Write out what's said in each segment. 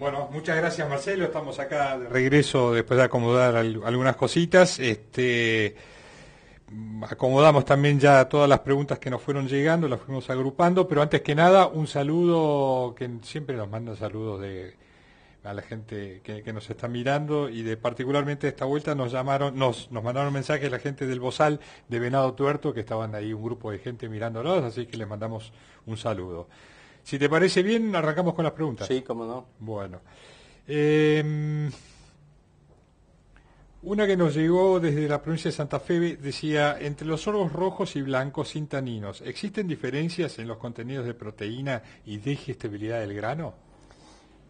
Bueno, muchas gracias Marcelo, estamos acá de regreso después de acomodar algunas cositas. Este, acomodamos también ya todas las preguntas que nos fueron llegando, las fuimos agrupando, pero antes que nada un saludo, que siempre nos mandan saludos de, a la gente que, nos está mirando y de particularmente esta vuelta nos llamaron, nos, nos mandaron mensajes la gente del Bozal de Venado Tuerto, que estaban ahí un grupo de gente mirándonos, así que les mandamos un saludo. Si te parece bien, arrancamos con las preguntas. Sí, cómo no. Bueno. Em, una que nos llegó desde la provincia de Santa Fe decía, entre los oros rojos y blancos sin taninos, ¿existen diferencias en los contenidos de proteína y digestibilidad del grano?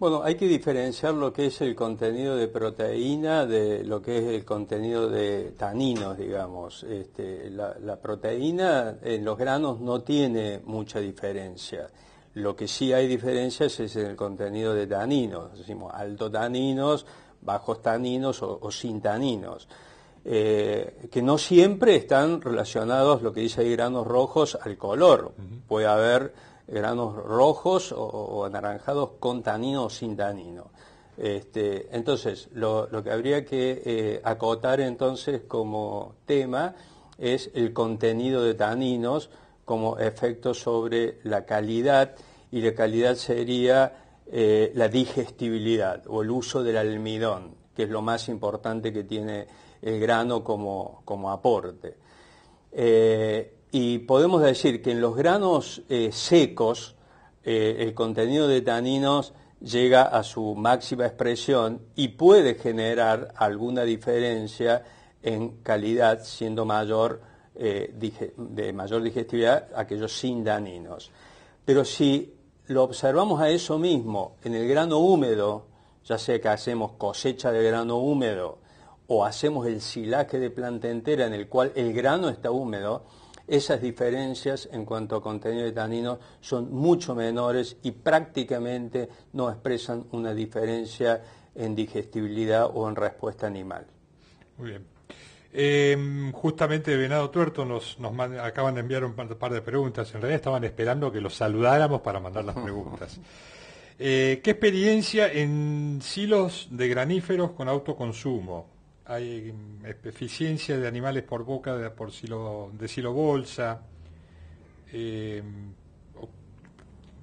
Bueno, hay que diferenciar lo que es el contenido de proteína de lo que es el contenido de taninos, digamos. Este, la proteína en los granos no tiene mucha diferencia. Lo que sí hay diferencias es en el contenido de taninos, decimos alto taninos, bajos taninos o, sin taninos, eh, que no siempre están relacionados, lo que dice ahí, granos rojos al color. Puede haber granos rojos o, anaranjados con tanino o sin tanino. Este, entonces, lo, que habría que eh, acotar entonces como tema es el contenido de taninos, como efecto sobre la calidad y la calidad sería eh, la digestibilidad o el uso del almidón, que es lo más importante que tiene el grano como, aporte. Eh, y podemos decir que en los granos eh, secos el contenido de taninos llega a su máxima expresión y puede generar alguna diferencia en calidad siendo mayor eh, de mayor digestibilidad, aquellos sin daninos. Pero si lo observamos a eso mismo en el grano húmedo, ya sea que hacemos cosecha de grano húmedo o hacemos el silaje de planta entera en el cual el grano está húmedo, esas diferencias en cuanto a contenido de taninos son mucho menores y prácticamente no expresan una diferencia en digestibilidad o en respuesta animal. Muy bien. Em, justamente Venado Tuerto nos, acaban de enviar un par, de preguntas. En realidad estaban esperando que los saludáramos para mandar las preguntas. Eh, ¿Qué experiencia en silos de graníferos con autoconsumo? ¿Hay em, eficiencia de animales por boca de, por silo, de silo bolsa? Em,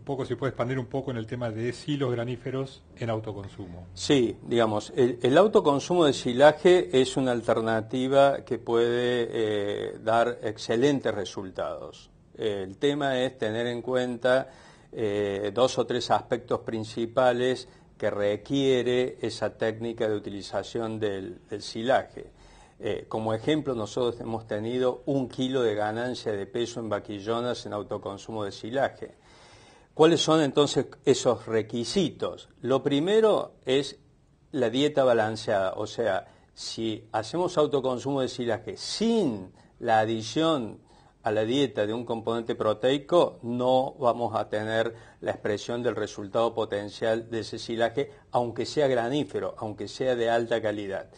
poco, si puede expandir un poco en el tema de silos graníferos en autoconsumo. Sí, digamos, el, autoconsumo de silaje es una alternativa que puede eh, dar excelentes resultados. el tema es tener en cuenta eh, dos o tres aspectos principales que requiere esa técnica de utilización del, silaje. Eh, como ejemplo, nosotros hemos tenido un kilo de ganancia de peso en vaquillonas en autoconsumo de silaje. ¿Cuáles son entonces esos requisitos? Lo primero es la dieta balanceada, o sea, si hacemos autoconsumo de silaje sin la adición a la dieta de un componente proteico, no vamos a tener la expresión del resultado potencial de ese silaje, aunque sea granífero, aunque sea de alta calidad.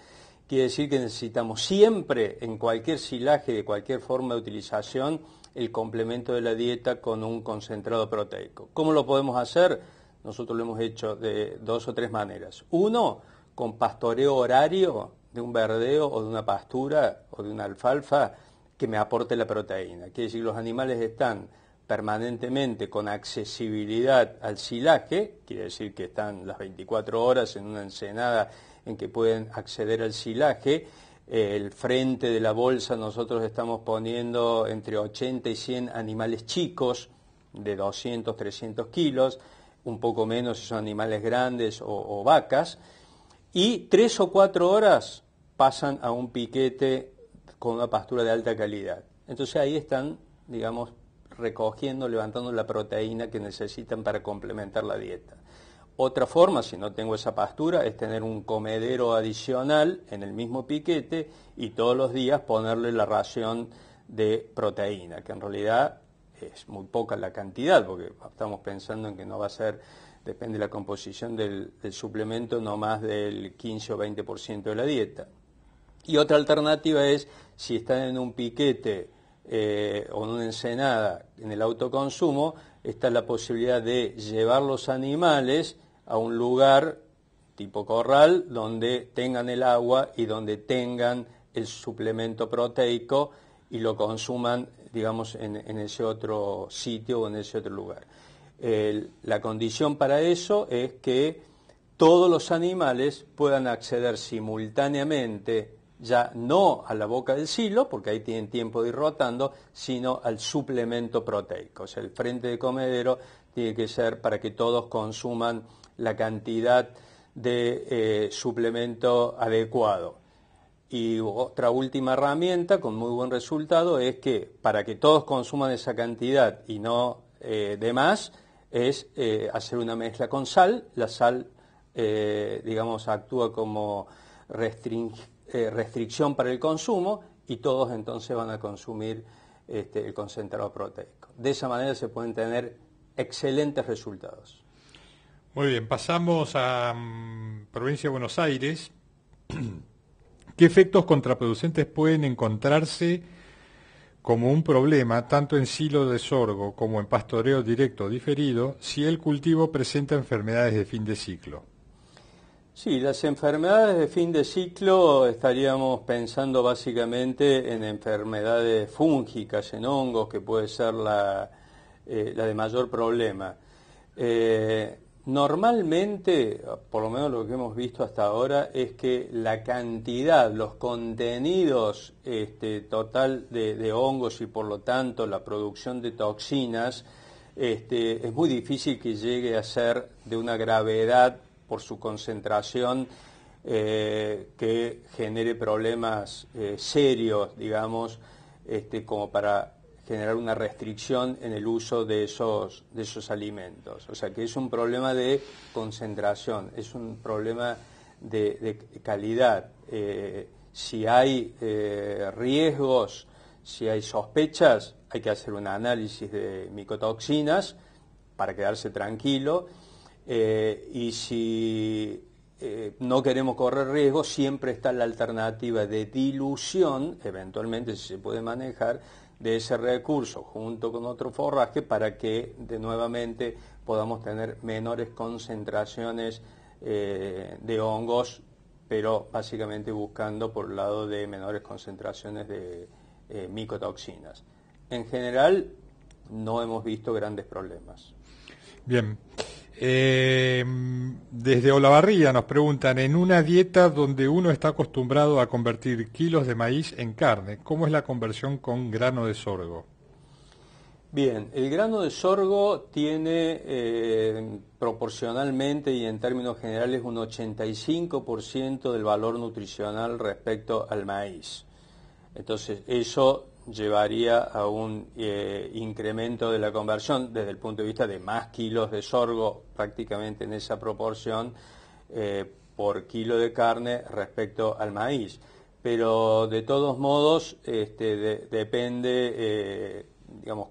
Quiere decir que necesitamos siempre, en cualquier silaje, de cualquier forma de utilización, el complemento de la dieta con un concentrado proteico. ¿Cómo lo podemos hacer? Nosotros lo hemos hecho de dos o tres maneras. Uno, con pastoreo horario de un verdeo o de una pastura o de una alfalfa que me aporte la proteína. Quiere decir, los animales están permanentemente con accesibilidad al silaje, quiere decir que están las 24 horas en una ensenada en que pueden acceder al silaje el frente de la bolsa nosotros estamos poniendo entre 80 y 100 animales chicos de 200, 300 kilos, un poco menos si son animales grandes o, vacas, y tres o cuatro horas pasan a un piquete con una pastura de alta calidad. Entonces ahí están, digamos, recogiendo, levantando la proteína que necesitan para complementar la dieta. Otra forma, si no tengo esa pastura, es tener un comedero adicional en el mismo piquete y todos los días ponerle la ración de proteína, que en realidad es muy poca la cantidad, porque estamos pensando en que no va a ser, depende de la composición del, suplemento, no más del 15 o 20% de la dieta. Y otra alternativa es, si están en un piquete eh, o en una ensenada en el autoconsumo, está la posibilidad de llevar los animales a un lugar tipo corral donde tengan el agua y donde tengan el suplemento proteico y lo consuman, digamos, en, ese otro sitio o en ese otro lugar. la condición para eso es que todos los animales puedan acceder simultáneamente ya no a la boca del silo, porque ahí tienen tiempo de ir rotando, sino al suplemento proteico. O sea, el frente de comedero tiene que ser para que todos consuman la cantidad de eh, suplemento adecuado. Y otra última herramienta con muy buen resultado es que para que todos consuman esa cantidad y no eh, de más, es eh, hacer una mezcla con sal. La sal, digamos, actúa como restringente eh, restricción para el consumo y todos entonces van a consumir este, el concentrado proteico. De esa manera se pueden tener excelentes resultados. Muy bien, pasamos a mm, provincia de Buenos Aires. ¿Qué efectos contraproducentes pueden encontrarse como un problema tanto en silo de sorgo como en pastoreo directo diferido si el cultivo presenta enfermedades de fin de ciclo? Sí, las enfermedades de fin de ciclo estaríamos pensando básicamente en enfermedades fúngicas, en hongos, que puede ser la, eh, de mayor problema. Eh, normalmente, por lo menos lo que hemos visto hasta ahora, es que la cantidad, los contenidos este, total de, hongos y por lo tanto la producción de toxinas, este, es muy difícil que llegue a ser de una gravedad por su concentración eh, que genere problemas eh, serios, digamos, este, como para generar una restricción en el uso de esos, de esos alimentos. O sea que es un problema de concentración, es un problema de, calidad. Eh, si hay riesgos, si hay sospechas, hay que hacer un análisis de micotoxinas para quedarse tranquilo eh, y si eh, no queremos correr riesgo siempre está la alternativa de dilución, eventualmente si se puede manejar, de ese recurso junto con otro forraje para que de nuevamente podamos tener menores concentraciones eh, de hongos, pero básicamente buscando por el lado de menores concentraciones de micotoxinas. En general, no hemos visto grandes problemas. Bien. Eh, desde Olavarría nos preguntan, en una dieta donde uno está acostumbrado a convertir kilos de maíz en carne, ¿cómo es la conversión con grano de sorgo? Bien, el grano de sorgo tiene eh, proporcionalmente y en términos generales un 85% del valor nutricional respecto al maíz. Entonces, eso llevaría a un eh, incremento de la conversión desde el punto de vista de más kilos de sorgo prácticamente en esa proporción eh, por kilo de carne respecto al maíz. Pero de todos modos este, depende, eh,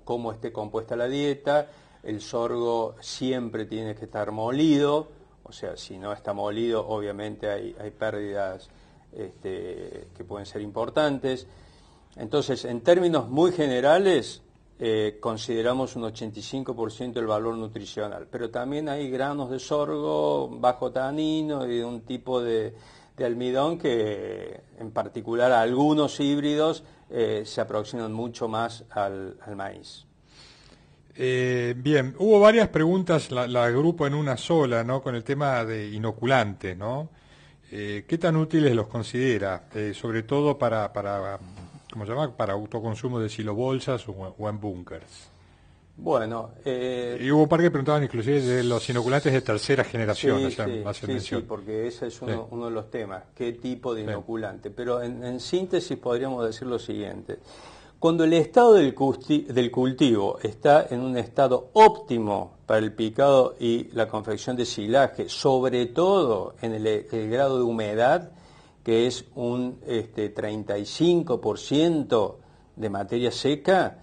cómo esté compuesta la dieta. El sorgo siempre tiene que estar molido, o sea, si no está molido obviamente hay, pérdidas este, que pueden ser importantes. Entonces, en términos muy generales, eh, consideramos un 85% el valor nutricional, pero también hay granos de sorgo bajo tanino y un tipo de, almidón que en particular algunos híbridos eh, se aproximan mucho más al, maíz. Eh, bien, hubo varias preguntas, la, agrupo en una sola, ¿no? Con el tema de inoculante. ¿no? ¿Qué tan útiles los considera? sobre todo para ¿cómo se llama? Para autoconsumo de silobolsas o, en bunkers. Bueno, eh, y hubo par que preguntaban inclusive de los inoculantes de tercera generación, sí, sí, porque ese es uno, de los temas, qué tipo de inoculante. Pero en, síntesis podríamos decir lo siguiente. Cuando el estado del, del cultivo está en un estado óptimo para el picado y la confección de silaje, sobre todo en el grado de humedad, que es un 35% este, de materia seca,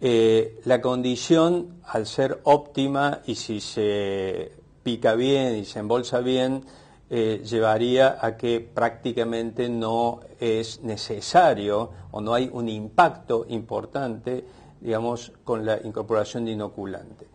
eh, la condición, al ser óptima y si se pica bien y se embolsa bien, eh, llevaría a que prácticamente no es necesario o no hay un impacto importante, digamos, con la incorporación de inoculante.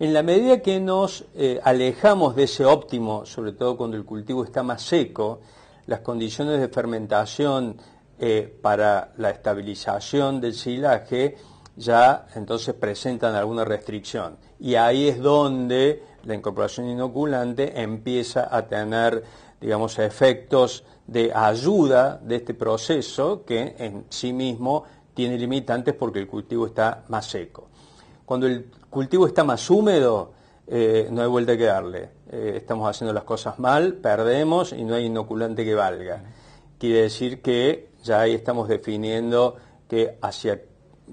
En la medida que nos eh, alejamos de ese óptimo, sobre todo cuando el cultivo está más seco, las condiciones de fermentación eh, para la estabilización del silaje ya entonces presentan alguna restricción. Y ahí es donde la incorporación inoculante empieza a tener, digamos, efectos de ayuda de este proceso que en sí mismo tiene limitantes porque el cultivo está más seco. Cuando el cultivo está más húmedo, eh, no hay vuelta que darle. Eh, estamos haciendo las cosas mal, perdemos y no hay inoculante que valga. Quiere decir que ya ahí estamos definiendo que hacia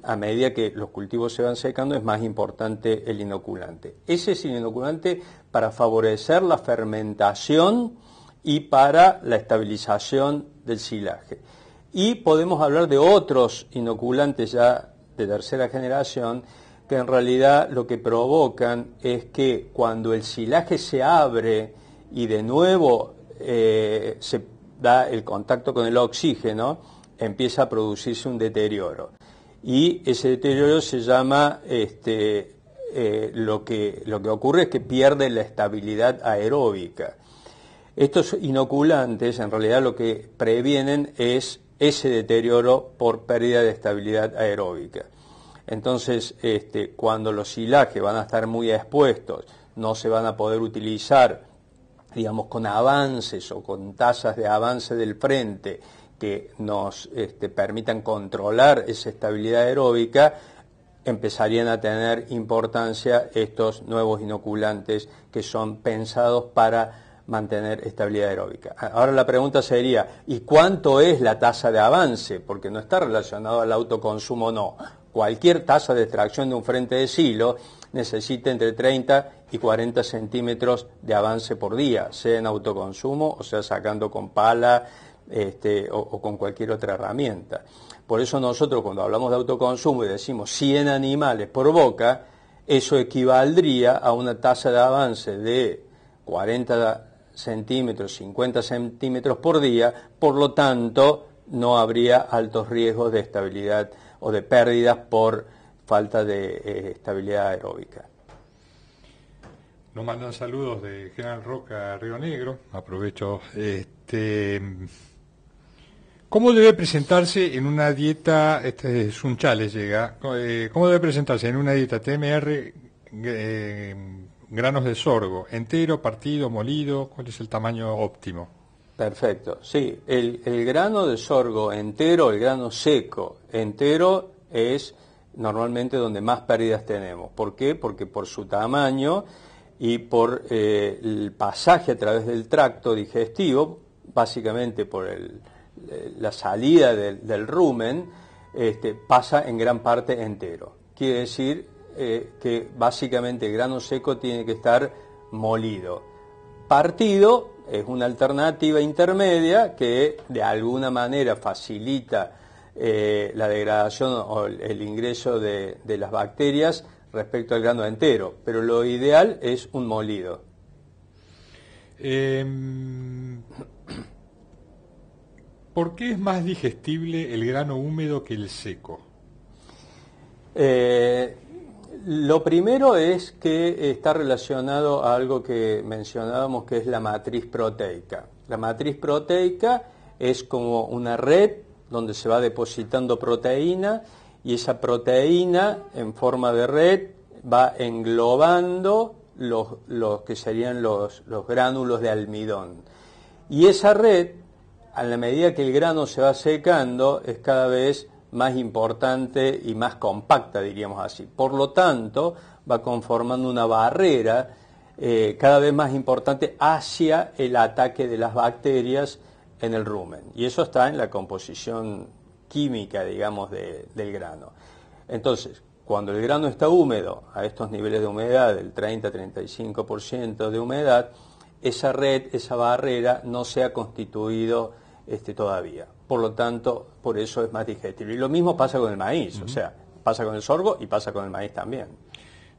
a medida que los cultivos se van secando es más importante el inoculante. Ese es el inoculante para favorecer la fermentación y para la estabilización del silaje. Y podemos hablar de otros inoculantes ya de tercera generación en realidad lo que provocan es que cuando el silaje se abre y de nuevo eh, se da el contacto con el oxígeno, empieza a producirse un deterioro. Y ese deterioro se llama, este, eh, lo, que, lo que ocurre es que pierde la estabilidad aeróbica. Estos inoculantes en realidad lo que previenen es ese deterioro por pérdida de estabilidad aeróbica. Entonces, este, cuando los silajes van a estar muy expuestos, no se van a poder utilizar, digamos, con avances o con tasas de avance del frente que nos este, permitan controlar esa estabilidad aeróbica, empezarían a tener importancia estos nuevos inoculantes que son pensados para mantener estabilidad aeróbica. Ahora la pregunta sería, ¿y cuánto es la tasa de avance? Porque no está relacionado al autoconsumo, no cualquier tasa de extracción de un frente de silo necesita entre 30 y 40 centímetros de avance por día, sea en autoconsumo o sea sacando con pala este, o, o, con cualquier otra herramienta. Por eso nosotros cuando hablamos de autoconsumo y decimos 100 animales por boca, eso equivaldría a una tasa de avance de 40 centímetros, 50 centímetros por día, por lo tanto no habría altos riesgos de estabilidad o de pérdidas por falta de eh, estabilidad aeróbica. Nos mandan saludos de General Roca Río Negro. Aprovecho. Este, ¿Cómo debe presentarse en una dieta, este es un llega, eh, cómo debe presentarse en una dieta TMR eh, granos de sorgo, entero, partido, molido, cuál es el tamaño óptimo? Perfecto, sí. El, grano de sorgo entero, el grano seco entero, es normalmente donde más pérdidas tenemos. ¿Por qué? Porque por su tamaño y por eh, el pasaje a través del tracto digestivo, básicamente por eh, la salida del, rumen, este, pasa en gran parte entero. Quiere decir eh, que básicamente el grano seco tiene que estar molido, partido es una alternativa intermedia que de alguna manera facilita eh, la degradación o el ingreso de, las bacterias respecto al grano entero, pero lo ideal es un molido. Em, ¿Por qué es más digestible el grano húmedo que el seco? Eh, lo primero es que está relacionado a algo que mencionábamos que es la matriz proteica. La matriz proteica es como una red donde se va depositando proteína y esa proteína en forma de red va englobando los, que serían los, los gránulos de almidón. Y esa red, a la medida que el grano se va secando, es cada vez más importante y más compacta, diríamos así. Por lo tanto, va conformando una barrera eh, cada vez más importante hacia el ataque de las bacterias en el rumen. Y eso está en la composición química, digamos, del grano. Entonces, cuando el grano está húmedo, a estos niveles de humedad, del 30-35% de humedad, esa red, esa barrera no se ha constituido este, todavía por lo tanto, por eso es más digestible. Y lo mismo pasa con el maíz, o sea, pasa con el sorbo y pasa con el maíz también.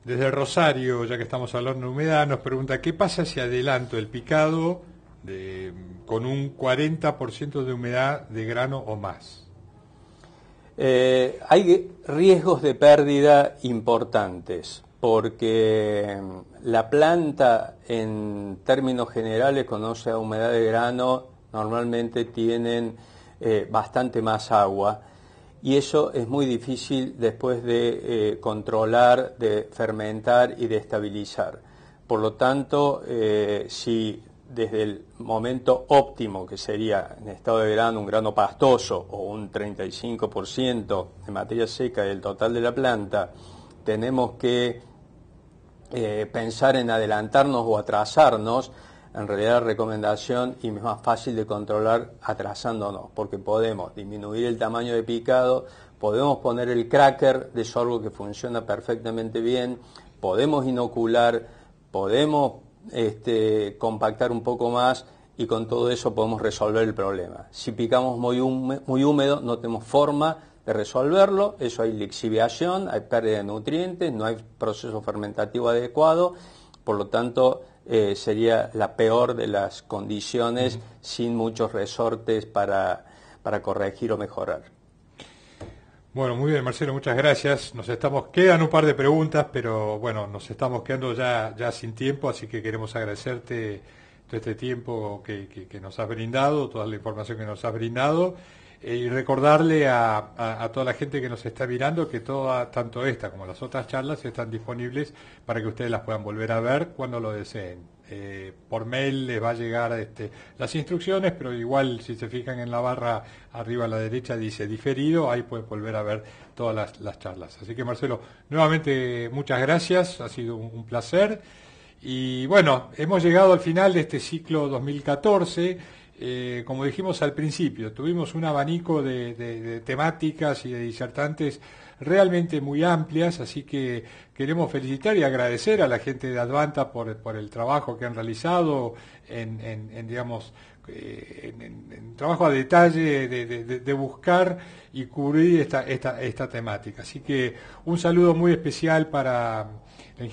Desde Rosario, ya que estamos hablando de humedad, nos pregunta, ¿qué pasa si adelanto el picado con un 40% de humedad de grano o más? Eh, hay riesgos de pérdida importantes porque em, la planta en términos generales cuando sea humedad de grano normalmente tienen eh, bastante más agua y eso es muy difícil después de eh, controlar, de fermentar y de estabilizar. Por lo tanto, eh, si desde el momento óptimo, que sería en estado de verano un grano pastoso o un 35% de materia seca del total de la planta, tenemos que pensar en adelantarnos o atrasarnos, en realidad recomendación y es más fácil de controlar atrasándonos, porque podemos disminuir el tamaño de picado, podemos poner el cracker de sorgo que funciona perfectamente bien, podemos inocular, podemos este, compactar un poco más y con todo eso podemos resolver el problema. Si picamos muy muy húmedo no tenemos forma de resolverlo, eso hay lixiviación, hay pérdida de nutrientes, no hay proceso fermentativo adecuado, por lo tanto eh, sería la peor de las condiciones sin muchos resortes para, corregir o mejorar. Bueno, muy bien, Marcelo, muchas gracias. Nos estamos, quedan un par de preguntas, pero bueno, nos estamos quedando ya, sin tiempo, así que queremos agradecerte todo este tiempo que, que nos has brindado, toda la información que nos has brindado. Eh, y recordarle a, toda la gente que nos está mirando que tanto esta como las otras charlas están disponibles para que ustedes las puedan volver a ver cuando lo deseen. Eh, por mail les va a llegar este, las instrucciones, pero igual si se fijan en la barra arriba a la derecha dice diferido, ahí pueden volver a ver todas las, charlas. Así que Marcelo, nuevamente muchas gracias, ha sido un placer. Y bueno, hemos llegado al final de este ciclo 2014. Eh, como dijimos al principio, tuvimos un abanico de, temáticas y de disertantes realmente muy amplias, así que queremos felicitar y agradecer a la gente de Advanta por, el trabajo que han realizado en, en digamos, eh, en, trabajo a detalle de, buscar y cubrir esta, temática. Así que un saludo muy especial para la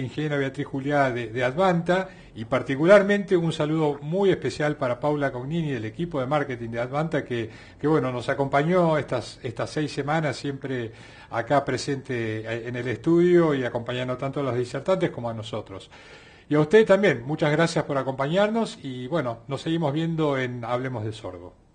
ingeniera, Beatriz Juliá de, Advanta y particularmente un saludo muy especial para Paula Cognini del equipo de marketing de Advanta que, bueno, nos acompañó estas seis semanas siempre acá presente eh, en el estudio y acompañando tanto a los disertantes como a nosotros. Y a usted también, muchas gracias por acompañarnos y bueno, nos seguimos viendo en Hablemos de Sorgo.